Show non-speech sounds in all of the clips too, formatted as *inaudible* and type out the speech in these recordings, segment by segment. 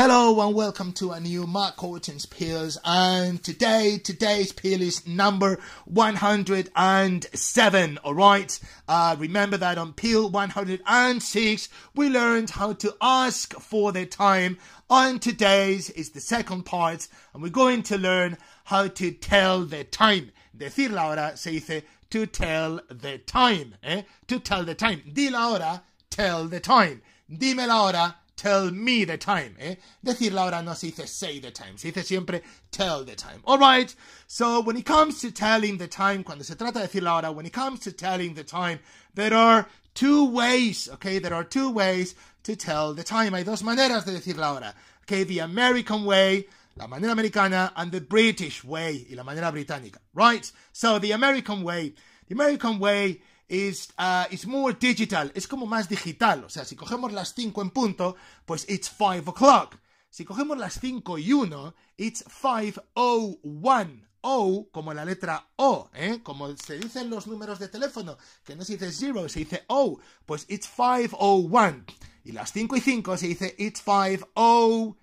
Hello and welcome to a new Mark Horton's peels And today, today's peel is number 107. All right. Uh, remember that on peel 106, we learned how to ask for the time. And today's is the second part. And we're going to learn how to tell the time. Decir la hora se dice to tell the time. Eh? To tell the time. Di la hora, tell the time. Dime la hora, tell me the time, ¿eh? Decir la hora no se dice say the time, se dice siempre tell the time. Alright, so when it comes to telling the time, cuando se trata de decir la hora, when it comes to telling the time, there are two ways, okay? There are two ways to tell the time. Hay dos maneras de decir la hora, okay? The American way, la manera americana, and the British way, y la manera británica, right? So the American way, the American way is, uh, it's more digital, es como más digital. O sea, si cogemos las 5 en punto, pues it's 5 o'clock. Si cogemos las 5 y 1, it's 501. O como la letra O, ¿eh? Como se dicen los números de teléfono, que no se dice 0, se dice O, pues it's 501. Y las 5 y 5 se dice it's 505.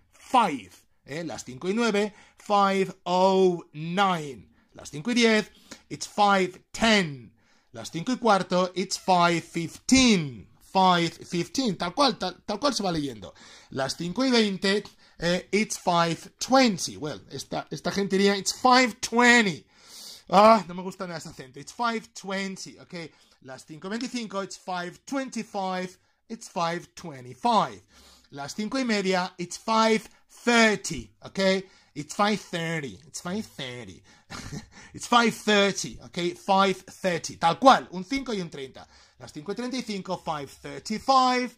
¿eh? Las 5 y 9, 509. Las 5 y 10, it's 510. Las 5 y cuarto, it's 5.15. 5.15, tal cual, tal, cual se va leyendo. Las 5 y 20, eh, it's 5.20. Well, esta, esta gente diría, it's 5.20. Ah, no me gusta nada ese acento. It's 5.20, ok. Las 5.25, it's 5.25, it's 5.25. Las 5 y media, it's 5.30, ok. It's 5.30. It's 5.30. *laughs* It's 5.30. Ok, 5.30. Tal cual, un 5 y un 30. Las 5.35, 5.35.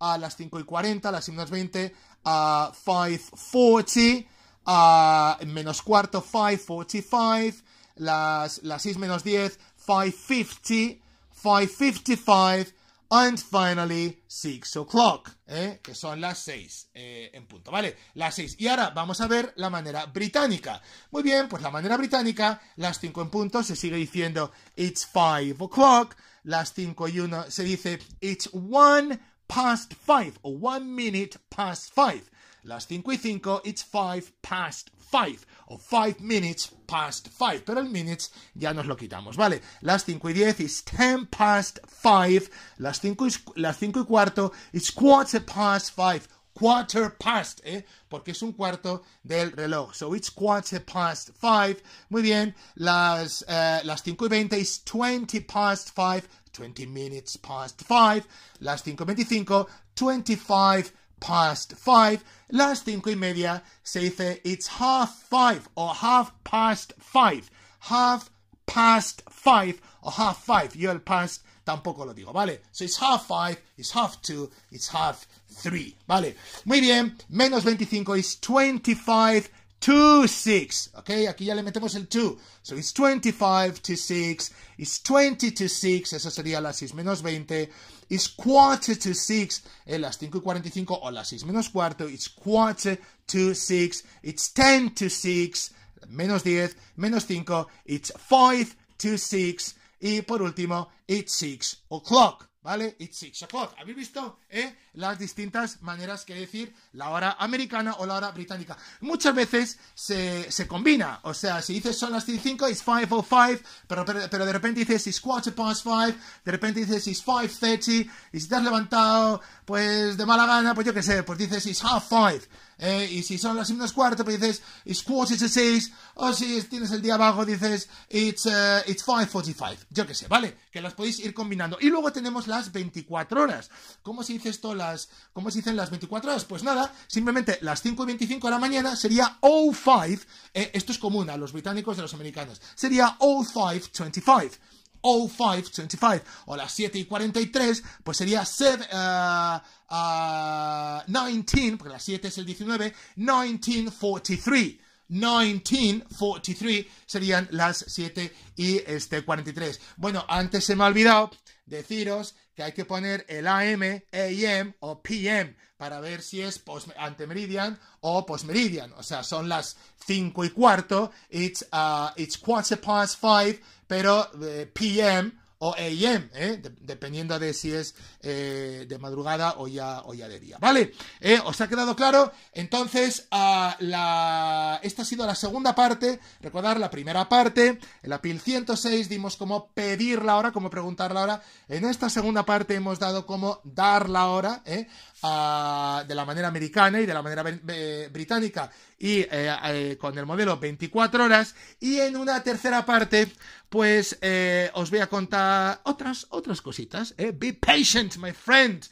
A las 5.40, las 5.20, a 5.40, a menos cuarto, 5.45, las, las 6 menos 10, 5.50, 5.55, And finally, 6 o'clock, ¿eh? que son las 6 eh, en punto, ¿vale? Las 6. Y ahora vamos a ver la manera británica. Muy bien, pues la manera británica, las 5 en punto, se sigue diciendo it's 5 o'clock. Las 5 y 1 se dice it's 1 past 5 o 1 minute past 5 las 5 y 5, it's 5 past 5 o 5 minutes past 5, pero el minutes ya nos lo quitamos, ¿vale? Las 5 y 10, it's 10 past 5, las 5 y, las y cuarto, it's quarter past 5, quarter past, ¿eh? porque es un cuarto del reloj. So it's quarter past five. Muy bien, las, eh, las 5 y 20 es 20 past five, 20 minutes past five. Las 5 y 25, 25 past five. Las cinco y media se dice it's half five or half past five. Half past five or half five. Yo el past tampoco lo digo, ¿vale? So it's half five, it's half two, it's half three, ¿vale? Muy bien, menos 25 is 25 26. ok, aquí ya le metemos el 2. So it's 25 to 6. It's 20 to 6. Eso sería las 6 menos 20. It's quarter to 6. Eh, las 5 y 45 o las 6 menos cuarto. It's quarter to 6. It's 10 to 6. Menos 10. Menos 5. It's 5 to 6. Y por último, it's 6 o'clock. ¿Vale? It's six o'clock. ¿Habéis visto eh? las distintas maneras que decir la hora americana o la hora británica? Muchas veces se, combina. O sea, si dices son las 5, it's 5.05, pero, pero, pero, de repente dices it's quarter past five, de repente dices it's 5.30, y si te has levantado pues de mala gana, pues yo qué sé, pues dices it's half five. ¿eh? y si son las menos cuarto, pues dices, it's quarter to six. O si tienes el día abajo, dices, it's, eh, it's 5.45. Yo que sé, ¿vale? Que las podéis ir combinando. Y luego tenemos las 24 horas. ¿Cómo se dice esto? Las, ¿Cómo se dicen las 24 horas? Pues nada, simplemente las 5 y 25 de la mañana sería 05. five eh, esto es común a los británicos y a los americanos. Sería 05.25. 0525 o las 7 y 43, pues sería 7, 19, porque las 7 es el 19, 1943. 1943 serían las 7 y este 43. Bueno, antes se me ha olvidado deciros que hay que poner el AM, AM o PM para ver si es ante meridian o postmeridian. O sea, son las 5 y cuarto, it's, uh, it's quarter past five, pero eh, PM o AM, ¿eh? dependiendo de si es eh, de madrugada o ya, o ya de día. ¿Vale? ¿Eh? ¿Os ha quedado claro? Entonces, ah, la... esta ha sido la segunda parte. Recordar la primera parte. En la PIL 106 dimos cómo pedir la hora, cómo preguntar la hora. En esta segunda parte hemos dado cómo dar la hora ah, de la manera americana y de la manera británica y eh, eh, con el modelo 24 horas y en una tercera parte pues eh, os voy a contar otras otras cositas be patient my friend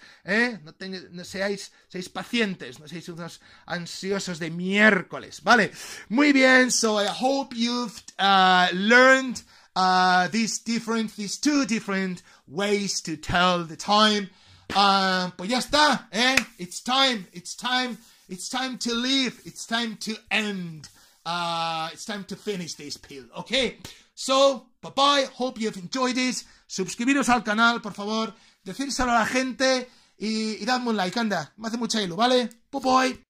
no, seáis pacientes no seáis unos ansiosos de miércoles vale muy bien so I hope you've uh, learned uh, these different these two different ways to tell the time uh, pues ya está eh it's time it's time It's time to leave. It's time to end. Uh, it's time to finish this pill, okay? So, bye bye. Hope you've enjoyed this. Suscribiros al canal, por favor. Decírselo a la gente y, y dadme un like, anda. Me hace mucha hilo, ¿vale? Bye bye.